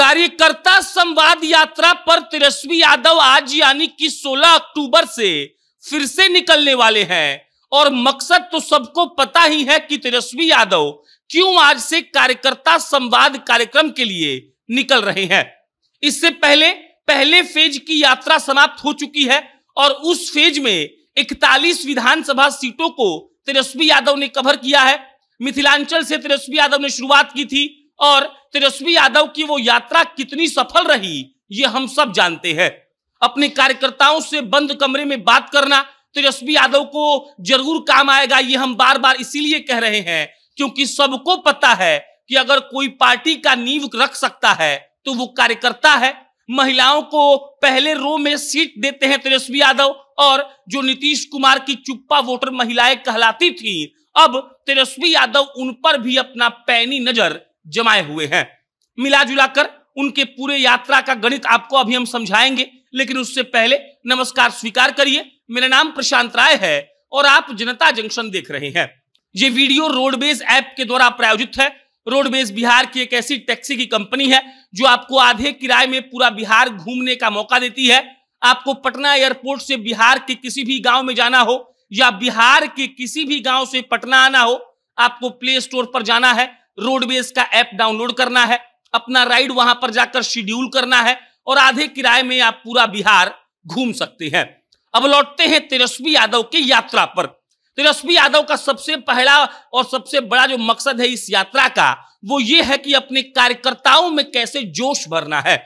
कार्यकर्ता संवाद यात्रा पर तेजस्वी यादव आज यानी कि 16 अक्टूबर से फिर से निकलने वाले हैं और मकसद तो सबको पता ही है कि तेजस्वी यादव क्यों आज से कार्यकर्ता संवाद कार्यक्रम के लिए निकल रहे हैं इससे पहले पहले फेज की यात्रा समाप्त हो चुकी है और उस फेज में 41 विधानसभा सीटों को तेजस्वी यादव ने कवर किया है मिथिलांचल से तेजस्वी यादव ने शुरुआत की थी और तेजस्वी यादव की वो यात्रा कितनी सफल रही ये हम सब जानते हैं अपने कार्यकर्ताओं से बंद कमरे में बात करना तेजस्वी यादव को जरूर काम आएगा ये हम बार बार इसीलिए कह रहे हैं क्योंकि सबको पता है कि अगर कोई पार्टी का नींव रख सकता है तो वो कार्यकर्ता है महिलाओं को पहले रो में सीट देते हैं तेजस्वी यादव और जो नीतीश कुमार की चुप्पा वोटर महिलाएं कहलाती थी अब तेजस्वी यादव उन पर भी अपना पैनी नजर जमाए हुए हैं मिला जुला कर उनके पूरे यात्रा का गणित आपको अभी हम समझाएंगे लेकिन उससे पहले नमस्कार स्वीकार करिए मेरा नाम प्रशांत राय है और आप जनता जंक्शन देख रहे हैं ये वीडियो रोडवेज ऐप के द्वारा प्रायोजित है रोडवेज बिहार की एक ऐसी टैक्सी की कंपनी है जो आपको आधे किराए में पूरा बिहार घूमने का मौका देती है आपको पटना एयरपोर्ट से बिहार के किसी भी गांव में जाना हो या बिहार के किसी भी गांव से पटना आना हो आपको प्ले स्टोर पर जाना है रोडवेज का ऐप डाउनलोड करना है अपना राइड वहां पर जाकर शेड्यूल करना है और आधे किराए में आप पूरा बिहार घूम सकते हैं अब लौटते हैं तेजस्वी यादव की यात्रा पर तेजस्वी यादव का सबसे पहला और सबसे बड़ा जो मकसद है इस यात्रा का वो ये है कि अपने कार्यकर्ताओं में कैसे जोश भरना है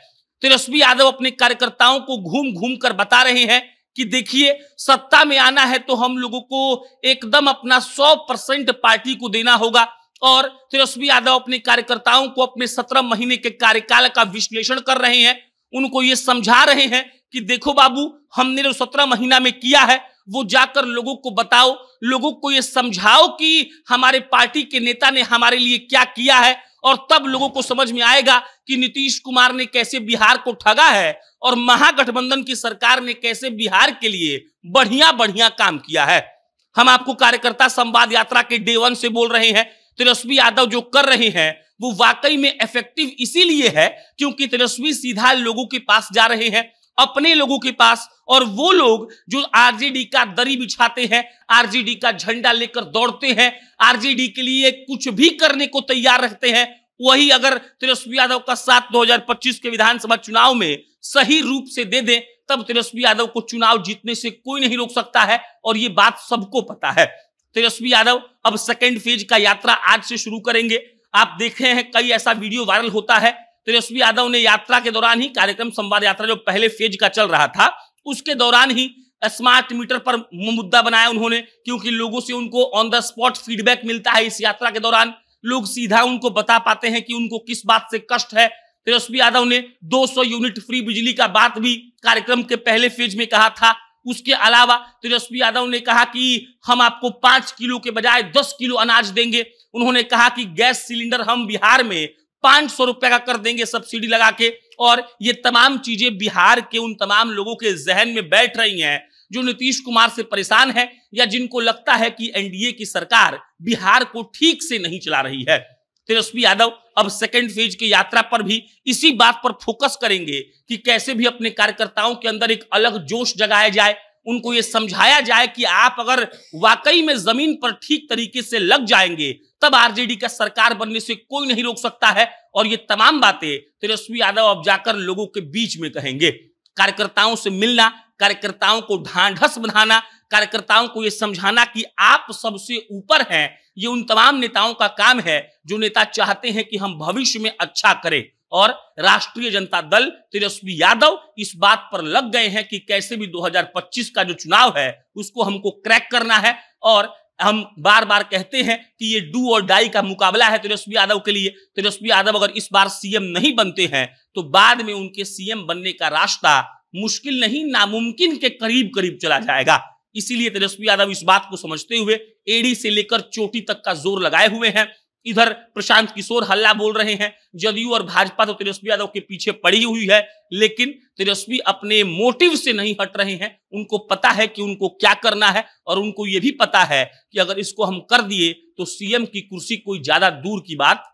तेजस्वी यादव अपने कार्यकर्ताओं को घूम घूम कर बता रहे हैं कि देखिए सत्ता में आना है तो हम लोगों को एकदम अपना सौ परसेंट पार्टी को देना होगा और तेजस्वी यादव अपने कार्यकर्ताओं को अपने सत्रह महीने के कार्यकाल का विश्लेषण कर रहे हैं उनको ये समझा रहे हैं कि देखो बाबू हमने जो सत्रह महीना में किया है वो जाकर लोगों को बताओ लोगों को ये समझाओ कि हमारे पार्टी के नेता ने हमारे लिए क्या किया है और तब लोगों को समझ में आएगा कि नीतीश कुमार ने कैसे बिहार को ठगा है और महागठबंधन की सरकार ने कैसे बिहार के लिए बढ़िया बढ़िया काम किया है हम आपको कार्यकर्ता संवाद यात्रा के डे वन से बोल रहे हैं तेजस्वी यादव जो कर रहे हैं वो वाकई में इफेक्टिव इसीलिए है क्योंकि तेजस्वी सीधा लोगों के पास जा रहे हैं अपने लोगों के पास और वो लोग जो आरजेडी का दरी बिछाते हैं आरजेडी का झंडा लेकर दौड़ते हैं आरजेडी के लिए कुछ भी करने को तैयार रहते हैं वही अगर तेजस्वी यादव का साथ 2025 के विधानसभा चुनाव में सही रूप से दे दें तब तेजस्वी यादव को चुनाव जीतने से कोई नहीं रोक सकता है और ये बात सबको पता है तेजस्वी यादव अब सेकेंड फेज का यात्रा आज से शुरू करेंगे आप देखे हैं कई ऐसा वीडियो वायरल होता है तेजस्वी यादव ने यात्रा के दौरान ही कार्यक्रम संवाद यात्रा जो पहले फेज का चल रहा था उसके दौरान ही स्मार्ट मीटर पर मुद्दा बनाया उन्होंने क्योंकि लोगों से उनको ऑन द स्पॉट फीडबैक मिलता है इस यात्रा के दौरान लोग सीधा उनको बता पाते हैं कि उनको किस बात से कष्ट है तेजस्वी यादव ने 200 यूनिट फ्री बिजली का बात भी कार्यक्रम के पहले फेज में कहा था उसके अलावा तेजस्वी यादव ने कहा कि हम आपको पांच किलो के बजाय दस किलो अनाज देंगे उन्होंने कहा कि गैस सिलेंडर हम बिहार में पांच सौ रुपए का कर देंगे सब्सिडी लगा के और ये तमाम चीजें बिहार के उन तमाम लोगों के जहन में बैठ रही हैं जो नीतीश कुमार से परेशान है या जिनको लगता है कि एनडीए की सरकार बिहार को ठीक से नहीं चला रही है तेजस्वी यादव अब सेकेंड फेज की यात्रा पर भी इसी बात पर फोकस करेंगे कि कैसे भी अपने कार्यकर्ताओं के अंदर एक अलग जोश जगाया जाए उनको ये समझाया जाए कि आप अगर वाकई में जमीन पर ठीक तरीके से लग जाएंगे तब आरजेडी का सरकार बनने से कोई नहीं रोक सकता है और ये तमाम बातें तेजस्वी यादव अब जाकर लोगों के बीच में कहेंगे कार्यकर्ताओं से मिलना कार्यकर्ताओं को ढांढस बनाना कार्यकर्ताओं को ये समझाना कि आप सबसे ऊपर हैं ये उन तमाम नेताओं का काम है जो नेता चाहते हैं कि हम भविष्य में अच्छा करें और राष्ट्रीय जनता दल तेजस्वी यादव इस बात पर लग गए हैं कि कैसे भी 2025 का जो चुनाव है उसको हमको क्रैक करना है और हम बार बार कहते हैं कि ये डू और डाई का मुकाबला है तेजस्वी यादव के लिए तेजस्वी यादव अगर इस बार सीएम नहीं बनते हैं तो बाद में उनके सीएम बनने का रास्ता मुश्किल नहीं नामुमकिन के करीब करीब चला जाएगा इसीलिए तेजस्वी यादव इस बात को समझते हुए एडी से लेकर चोटी तक का जोर लगाए हुए हैं इधर प्रशांत किशोर हल्ला बोल रहे हैं जदयू और भाजपा तो तेजस्वी यादव के पीछे पड़ी हुई है लेकिन तेजस्वी अपने मोटिव से नहीं हट रहे हैं उनको पता है कि उनको क्या करना है और उनको ये भी पता है कि अगर इसको हम कर दिए तो सीएम की कुर्सी कोई ज्यादा दूर की बात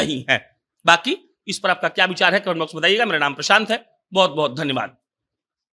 नहीं है बाकी इस पर आपका क्या विचार है कमेंट बॉक्स बताइएगा मेरा नाम प्रशांत है बहुत बहुत धन्यवाद